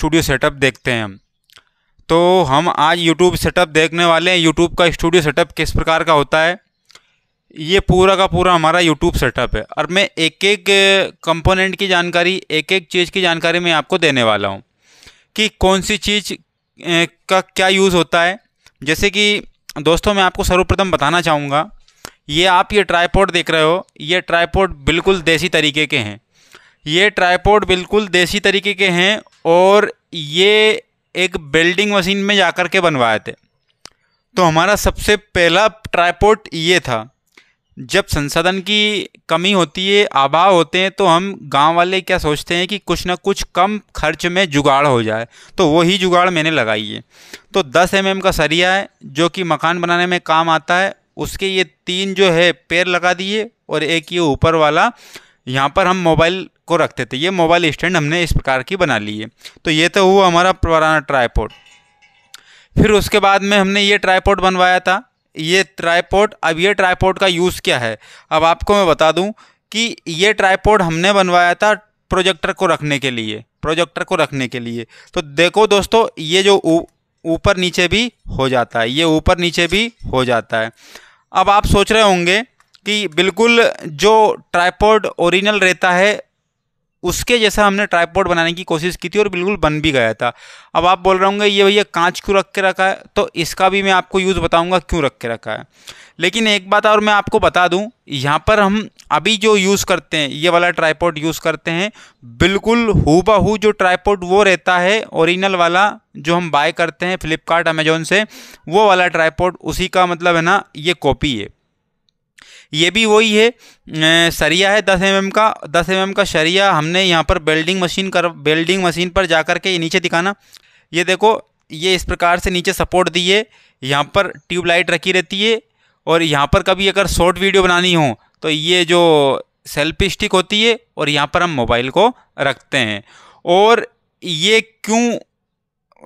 studio setup देखते हैं हम तो हम आज यूट्यूब सेटअप देखने वाले हैं यूट्यूब का स्टूडियो सेटअप किस प्रकार का होता है ये पूरा का पूरा हमारा यूट्यूब सेटअप है और मैं एक एक कंपोनेंट की जानकारी एक एक चीज़ की जानकारी मैं आपको देने वाला हूँ कि कौन सी चीज़ का क्या यूज़ होता है जैसे कि दोस्तों मैं आपको सर्वप्रथम बताना चाहूँगा ये आप ये ट्राईपोर्ट देख रहे हो ये ट्राईपोर्ट बिल्कुल देसी तरीके के हैं ये ट्राईपोर्ट बिल्कुल देसी तरीके के हैं और ये एक बेल्डिंग मशीन में जाकर के बनवाए थे तो हमारा सबसे पहला ट्राईपोर्ट ये था जब संसाधन की कमी होती है अभाव होते हैं तो हम गांव वाले क्या सोचते हैं कि कुछ ना कुछ कम खर्च में जुगाड़ हो जाए तो वही जुगाड़ मैंने लगाई है तो 10 एम का सरिया है जो कि मकान बनाने में काम आता है उसके ये तीन जो है पैर लगा दिए और एक ये ऊपर वाला यहाँ पर हम मोबाइल को रखते थे ये मोबाइल स्टैंड हमने इस प्रकार की बना ली है तो ये तो हुआ हमारा पुराना ट्राईपोर्ट फिर उसके बाद में हमने ये ट्राईपोर्ट बनवाया था ये ट्राईपोर्ट अब ये ट्राईपोर्ट का यूज़ क्या है अब आपको मैं बता दूँ कि ये ट्राईपोर्ट हमने बनवाया था प्रोजेक्टर को रखने के लिए प्रोजेक्टर को रखने के लिए तो देखो दोस्तों ये जो ऊपर नीचे भी हो जाता है ये ऊपर नीचे भी हो जाता है अब आप सोच रहे होंगे कि बिल्कुल जो ट्राईपोर्ड ओरिजिनल रहता है उसके जैसा हमने ट्राईपोर्ट बनाने की कोशिश की थी और बिल्कुल बन भी गया था अब आप बोल रहे होंगे ये भैया कांच क्यों रख के रखा है तो इसका भी मैं आपको यूज़ बताऊंगा क्यों रख के रखा है लेकिन एक बात और मैं आपको बता दूं यहाँ पर हम अभी जो यूज़ करते हैं ये वाला ट्राईपोर्ट यूज़ करते हैं बिल्कुल हु बहू जो ट्राईपोर्ट वो रहता है ओरिजिनल वाला जो हम बाय करते हैं फ्लिपकार्ट अमेजोन से वो वाला ट्राईपोर्ट उसी का मतलब है ना ये कॉपी है ये भी वही है सरिया है दस एम mm का दस एम mm का सरिया हमने यहाँ पर बेल्डिंग मशीन कर बेल्डिंग मशीन पर जा कर के नीचे दिखाना ये देखो ये इस प्रकार से नीचे सपोर्ट दिए यहाँ पर ट्यूबलाइट रखी रहती है और यहाँ पर कभी अगर शॉर्ट वीडियो बनानी हो तो ये जो सेल्फी स्टिक होती है और यहाँ पर हम मोबाइल को रखते हैं और ये क्यों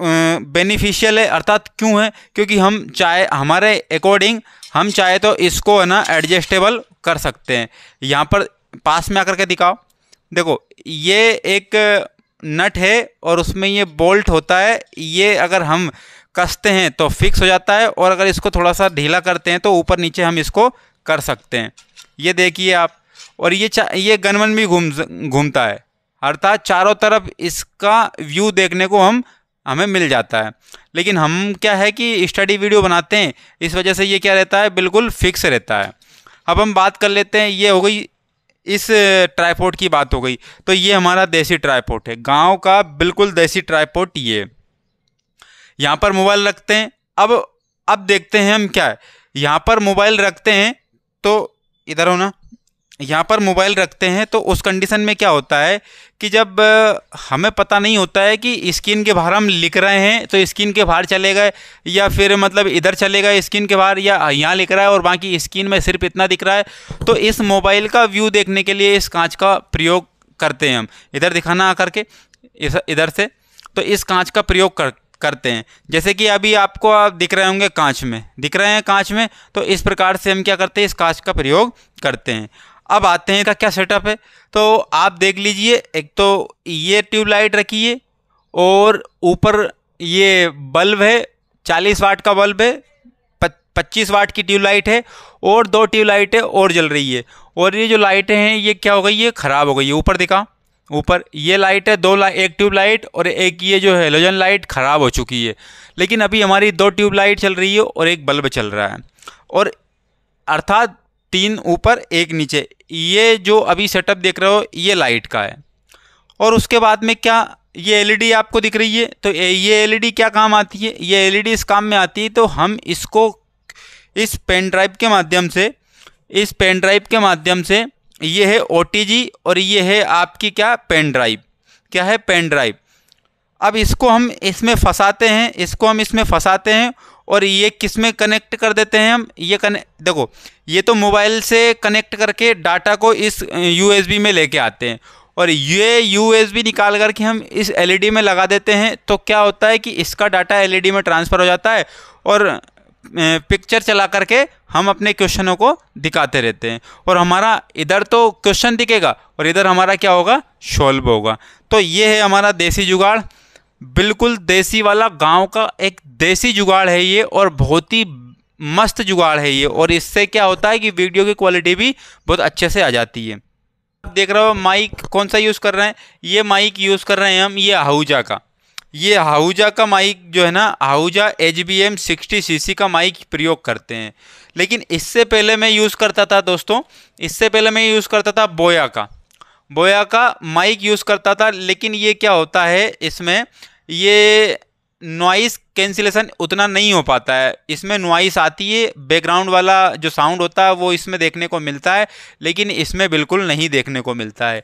बेनिफिशियल है अर्थात क्यों है क्योंकि हम चाहे हमारे अकॉर्डिंग हम चाहे तो इसको है ना एडजस्टेबल कर सकते हैं यहाँ पर पास में आकर के दिखाओ देखो ये एक नट है और उसमें ये बोल्ट होता है ये अगर हम कसते हैं तो फिक्स हो जाता है और अगर इसको थोड़ा सा ढीला करते हैं तो ऊपर नीचे हम इसको कर सकते हैं ये देखिए आप और ये ये गनमन भी घूम घूमता है अर्थात चारों तरफ इसका व्यू देखने को हम हमें मिल जाता है लेकिन हम क्या है कि स्टडी वीडियो बनाते हैं इस वजह से ये क्या रहता है बिल्कुल फिक्स रहता है अब हम बात कर लेते हैं ये हो गई इस ट्राईपोर्ट की बात हो गई तो ये हमारा देसी ट्राईपोर्ट है गांव का बिल्कुल देसी ट्राईपोर्ट ये यहाँ पर मोबाइल रखते हैं अब अब देखते हैं हम क्या है यहाँ पर मोबाइल रखते हैं तो इधर हो ना यहाँ पर मोबाइल रखते हैं तो उस कंडीशन में क्या होता है कि जब हमें पता नहीं होता है कि स्क्रीन के बाहर हम लिख रहे हैं तो स्क्रीन के बाहर चले गए या फिर मतलब इधर चले गए स्क्रीन के बाहर या यहाँ लिख रहा है और बाकी स्क्रीन में सिर्फ इतना दिख रहा है तो इस मोबाइल का व्यू देखने के लिए इस कांच का प्रयोग करते हैं हम इधर दिखाना आ करके इधर से तो इस कांच का प्रयोग कर करते हैं जैसे कि अभी आपको आप दिख रहे होंगे कांच में दिख रहे हैं कांच में तो इस प्रकार से हम क्या करते हैं इस कांच का प्रयोग करते हैं अब आते हैं का क्या सेटअप है तो आप देख लीजिए एक तो ये ट्यूबलाइट रखी है और ऊपर ये बल्ब है चालीस वाट का बल्ब है पच्चीस वाट की ट्यूबलाइट है और दो ट्यूबलाइटें और जल रही है और ये जो लाइटें हैं ये क्या हो गई है ख़राब हो गई है ऊपर दिखा ऊपर ये लाइट है दो ला, एक ट्यूबलाइट और एक ये जो हेलोजन लाइट ख़राब हो चुकी है लेकिन अभी हमारी दो ट्यूबलाइट चल रही है और एक बल्ब चल रहा है और अर्थात तीन ऊपर एक नीचे ये जो अभी सेटअप देख रहे हो ये लाइट का है और उसके बाद में क्या ये एलईडी e आपको दिख रही है तो ये एलईडी e क्या काम आती है ये एलईडी e इस काम में आती है तो हम इसको इस पेन ड्राइव के माध्यम से इस पेन ड्राइव के माध्यम से ये है ओ और ये है आपकी क्या पेन ड्राइव क्या है पेन ड्राइव अब इसको हम इसमें फंसाते हैं इसको हम इसमें फंसाते हैं और ये किस में कनेक्ट कर देते हैं हम ये कनेक्ट देखो ये तो मोबाइल से कनेक्ट करके डाटा को इस यूएसबी में लेके आते हैं और ये यूएसबी निकाल करके हम इस एलईडी e में लगा देते हैं तो क्या होता है कि इसका डाटा एलईडी e में ट्रांसफ़र हो जाता है और पिक्चर चला करके हम अपने क्वेश्चनों को दिखाते रहते हैं और हमारा इधर तो क्वेश्चन दिखेगा और इधर हमारा क्या होगा सॉल्व होगा तो ये है हमारा देसी जुगाड़ बिल्कुल देसी वाला गांव का एक देसी जुगाड़ है ये और बहुत ही मस्त जुगाड़ है ये और इससे क्या होता है कि वीडियो की क्वालिटी भी बहुत अच्छे से आ जाती है आप देख रहे हो माइक कौन सा यूज़ कर रहे हैं ये माइक यूज़ कर रहे हैं हम ये आहूजा का ये हाउजा का माइक जो है ना Ahuja H B M sixty C C का माइक प्रयोग करते हैं लेकिन इससे पहले मैं यूज़ करता था दोस्तों इससे पहले मैं यूज़ करता था बोया का बोया का माइक यूज़ करता था लेकिन ये क्या होता है इसमें ये नॉइस कैंसिलेशन उतना नहीं हो पाता है इसमें नॉइस आती है बैकग्राउंड वाला जो साउंड होता है वो इसमें देखने को मिलता है लेकिन इसमें बिल्कुल नहीं देखने को मिलता है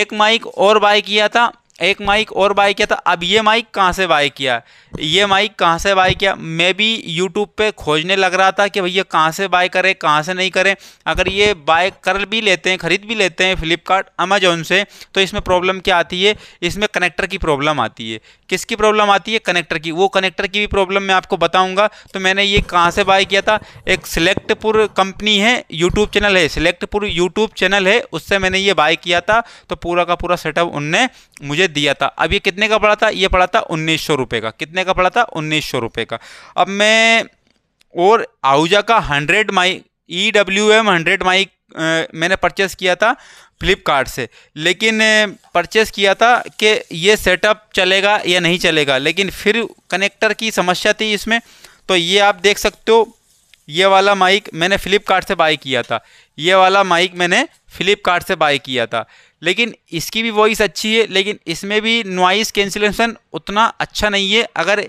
एक माइक और बाय किया था एक माइक और बाई किया था अब ये माइक कहाँ से बाई किया ये माइक कहाँ से बाई किया मैं भी यूट्यूब पे खोजने लग रहा था कि भैया कहाँ से बाय करें कहाँ से नहीं करें अगर ये बाय कर भी लेते हैं ख़रीद भी लेते हैं फ्लिपकार्ट अमेजोन से तो इसमें प्रॉब्लम क्या आती है इसमें कनेक्टर की प्रॉब्लम आती है किसकी प्रॉब्लम आती है कनेक्टर की वो कनेक्टर की भी प्रॉब्लम मैं आपको बताऊँगा तो मैंने ये कहाँ से बाय किया था एक सिलेक्टपुर कंपनी है यूट्यूब चैनल है सिलेक्टपुर यूट्यूब चैनल है उससे मैंने ये बाय किया था तो पूरा का पूरा सेटअप उनने मुझे दिया था अब ये कितने का पड़ा था ये पड़ा था उन्नीस सौ रुपये का कितने का पड़ा था उन्नीस सौ रुपये का अब मैं और आहूजा का hundred mic E e W M hundred mic मैंने परचेस किया था फ्लिपकार्ट से लेकिन परचेस किया था कि ये सेटअप चलेगा या नहीं चलेगा लेकिन फिर कनेक्टर की समस्या थी इसमें तो ये आप देख सकते हो ये वाला माइक मैंने फ़्लिपकार्ट से बाई किया था ये वाला माइक मैंने फ़्लिपकार्ट से बाई किया था लेकिन इसकी भी वॉइस अच्छी है लेकिन इसमें भी नॉइस कैंसिलेशन उतना अच्छा नहीं है अगर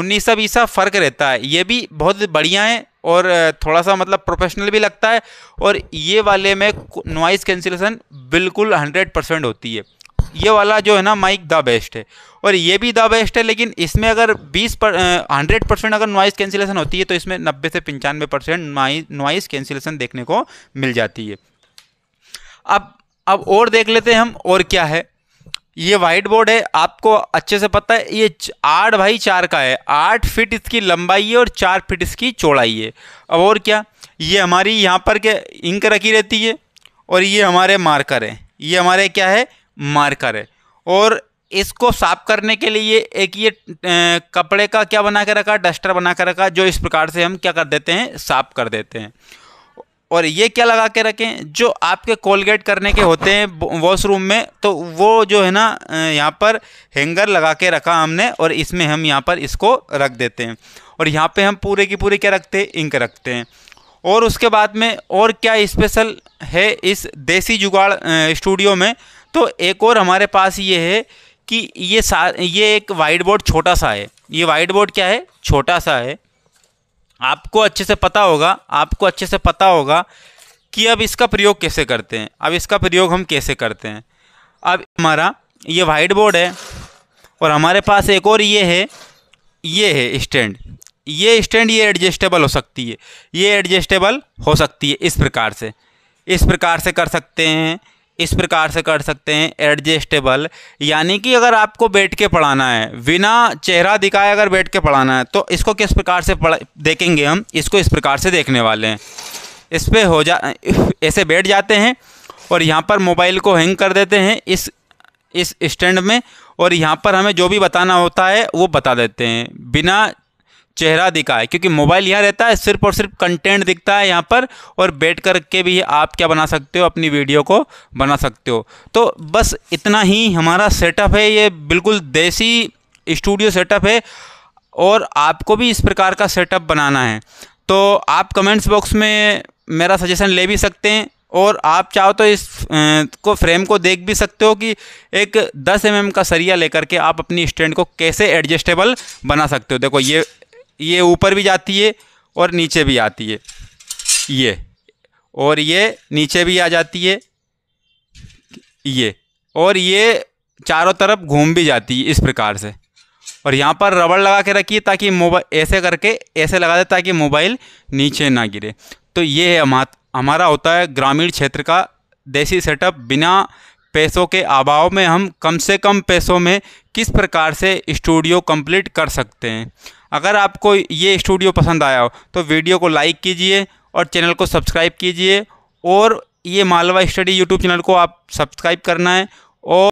उन्नीस सौ बीस फ़र्क रहता है ये भी बहुत बढ़िया है और थोड़ा सा मतलब प्रोफेशनल भी लगता है और ये वाले में नॉइस कैंसिलेशन बिल्कुल हंड्रेड परसेंट होती है ये वाला जो है ना माइक द बेस्ट है और ये भी द बेस्ट है लेकिन इसमें अगर 20 पर हंड्रेड परसेंट अगर नॉइस कैंसिलेशन होती है तो इसमें 90 से पंचानवे परसेंट नॉइस कैंसिलेशन देखने को मिल जाती है अब अब और देख लेते हैं हम और क्या है ये वाइट बोर्ड है आपको अच्छे से पता है ये आठ भाई चार का है आठ फिट इसकी लंबाई है और चार फिट इसकी चौड़ाई है अब और क्या ये हमारी यहाँ पर के इंक रखी रहती है और ये हमारे मार्कर हैं ये हमारे क्या है मार्कर है और इसको साफ करने के लिए एक ये कपड़े का क्या बना के रखा डस्टर बना के रखा जो इस प्रकार से हम क्या कर देते हैं साफ कर देते हैं और ये क्या लगा के रखें जो आपके कोलगेट करने के होते हैं वॉशरूम में तो वो जो है ना यहाँ पर हैंगर लगा के रखा हमने और इसमें हम यहाँ पर इसको रख देते हैं और यहाँ पे हम पूरे की पूरे क्या रखते हैं इंक रखते हैं और उसके बाद में और क्या स्पेशल है इस देसी जुगाड़ स्टूडियो में तो एक और हमारे पास ये है कि ये सा ये एक वाइट बोर्ड छोटा सा है ये वाइट बोर्ड क्या है छोटा सा है आपको अच्छे से पता होगा आपको अच्छे से पता होगा कि अब इसका प्रयोग कैसे करते हैं अब इसका प्रयोग हम कैसे करते हैं अब हमारा ये वाइट बोर्ड है और हमारे पास एक और ये है ये है स्टैंड ये स्टैंड ये एडजस्टेबल हो सकती है ये एडजस्टेबल हो सकती है इस प्रकार से इस प्रकार से कर सकते हैं इस प्रकार से कर सकते हैं एडजस्टेबल यानी कि अगर आपको बैठ के पढ़ाना है बिना चेहरा दिखाए अगर बैठ के पढ़ाना है तो इसको किस प्रकार से पढ़ देखेंगे हम इसको इस प्रकार से देखने वाले हैं इस पर हो जा ऐसे बैठ जाते हैं और यहाँ पर मोबाइल को हैंग कर देते हैं इस इस स्टैंड में और यहाँ पर हमें जो भी बताना होता है वो बता देते हैं बिना चेहरा दिखा है क्योंकि मोबाइल यहाँ रहता है सिर्फ और सिर्फ कंटेंट दिखता है यहाँ पर और बैठ कर के भी आप क्या बना सकते हो अपनी वीडियो को बना सकते हो तो बस इतना ही हमारा सेटअप है ये बिल्कुल देसी स्टूडियो सेटअप है और आपको भी इस प्रकार का सेटअप बनाना है तो आप कमेंट्स बॉक्स में मेरा सजेशन ले भी सकते हैं और आप चाहो तो इस को फ्रेम को देख भी सकते हो कि एक 10 एम mm का सरिया लेकर के आप अपनी स्टैंड को कैसे एडजस्टेबल बना सकते हो देखो ये ये ऊपर भी जाती है और नीचे भी आती है ये और ये नीचे भी आ जाती है ये और ये चारों तरफ घूम भी जाती है इस प्रकार से और यहाँ पर रबड़ लगा के रखिए ताकि मोबाइल ऐसे करके ऐसे लगा दे ताकि मोबाइल नीचे ना गिरे तो ये है हमारा होता है ग्रामीण क्षेत्र का देसी सेटअप बिना पैसों के अभाव में हम कम से कम पैसों में किस प्रकार से स्टूडियो कंप्लीट कर सकते हैं अगर आपको ये स्टूडियो पसंद आया हो तो वीडियो को लाइक कीजिए और चैनल को सब्सक्राइब कीजिए और ये मालवा स्टडी यूट्यूब चैनल को आप सब्सक्राइब करना है और